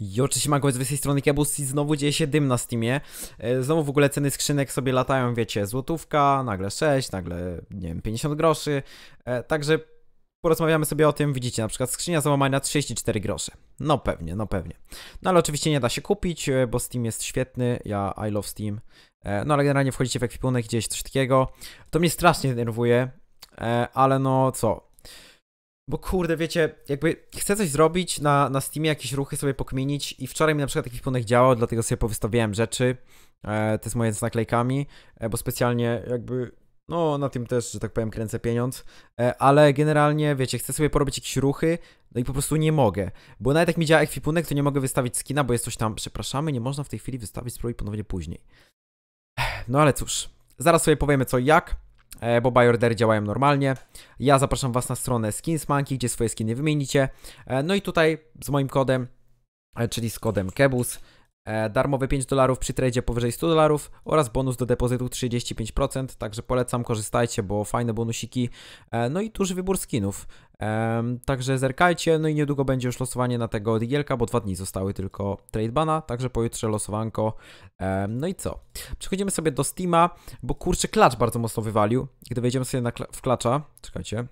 I oczywiście ma z tej strony Kebus i znowu dzieje się dym na Steamie. E, znowu w ogóle ceny skrzynek sobie latają, wiecie, złotówka, nagle 6, nagle, nie wiem, 50 groszy. E, także porozmawiamy sobie o tym, widzicie, na przykład skrzynia załamania 34 grosze. No pewnie, no pewnie. No ale oczywiście nie da się kupić, e, bo Steam jest świetny, ja I love Steam. No ale generalnie wchodzicie w ekwipunek, gdzieś coś takiego. To mnie strasznie denerwuje, ale no co, bo kurde, wiecie, jakby chcę coś zrobić na, na Steamie, jakieś ruchy sobie pokminić i wczoraj mi na przykład taki wpunek działał, dlatego sobie powystawiałem rzeczy, e, te z moje z naklejkami, e, bo specjalnie jakby, no na tym też, że tak powiem, kręcę pieniądz, e, ale generalnie, wiecie, chcę sobie porobić jakieś ruchy, no i po prostu nie mogę, bo nawet jak mi działa ekwipunek, to nie mogę wystawić skina, bo jest coś tam, przepraszamy, nie można w tej chwili wystawić, spróbuj ponownie później. No ale cóż, zaraz sobie powiemy co i jak. E, bo buy działają normalnie. Ja zapraszam Was na stronę skinsmanki, gdzie swoje skiny wymienicie. E, no i tutaj z moim kodem, e, czyli z kodem KEBUS, E, darmowe 5 dolarów przy tradzie powyżej 100 dolarów oraz bonus do depozytu 35%, także polecam, korzystajcie, bo fajne bonusiki, e, no i duży wybór skinów. E, także zerkajcie, no i niedługo będzie już losowanie na tego digielka, bo dwa dni zostały tylko tradebana, także pojutrze losowanko. No i co? Przechodzimy sobie do Steama, bo kurczę klacz bardzo mocno wywalił. Gdy wejdziemy sobie na kl w klacza, czekajcie,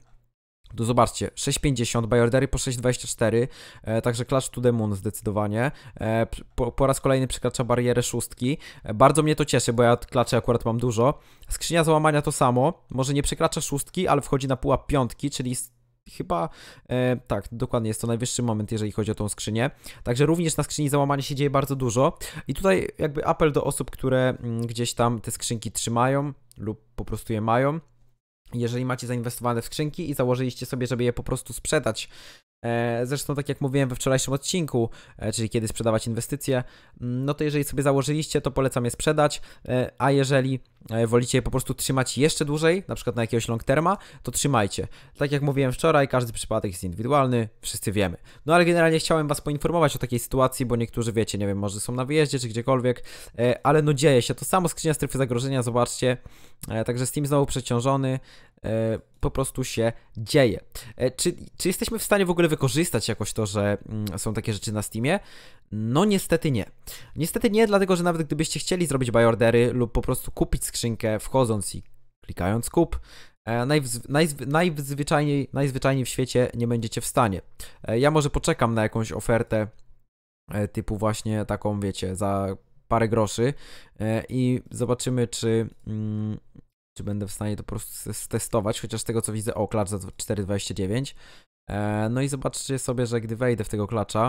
do zobaczcie, 6,50, Bayordary po 6,24, e, także Clash to the Moon zdecydowanie. E, po, po, raz kolejny przekracza barierę szóstki. E, bardzo mnie to cieszy, bo ja klaczy akurat mam dużo. Skrzynia załamania to samo, może nie przekracza szóstki, ale wchodzi na pułap piątki, czyli chyba, e, tak, dokładnie jest to najwyższy moment, jeżeli chodzi o tą skrzynię. Także również na skrzyni załamania się dzieje bardzo dużo. I tutaj jakby apel do osób, które m, mm, gdzieś tam te skrzynki trzymają lub po prostu je mają jeżeli macie zainwestowane w skrzynki i założyliście sobie, żeby je po prostu sprzedać E, zresztą, tak jak mówiłem we wczorajszym odcinku, e, czyli kiedy sprzedawać inwestycje, mm, no to jeżeli sobie założyliście, to polecam je sprzedać, e, a jeżeli wolicie je po prostu trzymać jeszcze dłużej, na przykład na jakiegoś long terma, to trzymajcie. Tak jak mówiłem wczoraj, każdy przypadek jest indywidualny, wszyscy wiemy. No ale generalnie chciałem Was poinformować o takiej sytuacji, bo niektórzy wiecie, nie wiem, może są na wyjeździe czy gdziekolwiek, ale no dzieje się. To samo skrzynia strefy zagrożenia, zobaczcie. Także Steam znowu przeciążony, E, po prostu się dzieje. E, czy, czy jesteśmy w stanie w ogóle wykorzystać jakoś to, że mm, są takie rzeczy na Steamie? No niestety nie. Niestety nie, dlatego że nawet gdybyście chcieli zrobić buy ordery lub po prostu kupić skrzynkę wchodząc i klikając kup, e, Najwz, najzwyczajniej, najzwyczajniej w świecie nie będziecie w stanie. Ja może poczekam na jakąś ofertę typu właśnie taką, wiecie, za parę groszy i zobaczymy, czy, mm, czy będę w stanie to po prostu testować, chociaż z tego co widzę, o, klacz za 4,29. E, no i zobaczcie sobie, że gdy wejdę w tego klacza,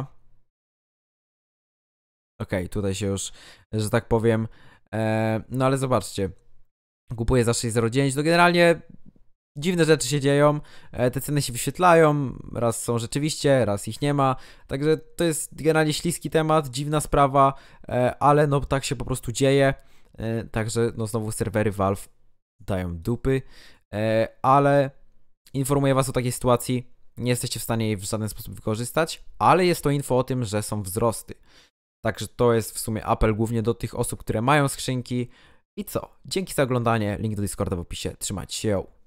okej, okay, tutaj się już, że tak powiem, e, no ale zobaczcie, kupuję za 6,09, no generalnie dziwne rzeczy się dzieją, e, te ceny się wyświetlają, raz są rzeczywiście, raz ich nie ma, także to jest generalnie śliski temat, dziwna sprawa, e, ale no tak się po prostu dzieje, e, także no znowu serwery Valve dają dupy, e, ale informuję Was o takiej sytuacji. Nie jesteście w stanie jej w żaden sposób wykorzystać, ale jest to info o tym, że są wzrosty. Także to jest w sumie apel głównie do tych osób, które mają skrzynki. I co? Dzięki za oglądanie. Link do Discorda w opisie. Trzymajcie się.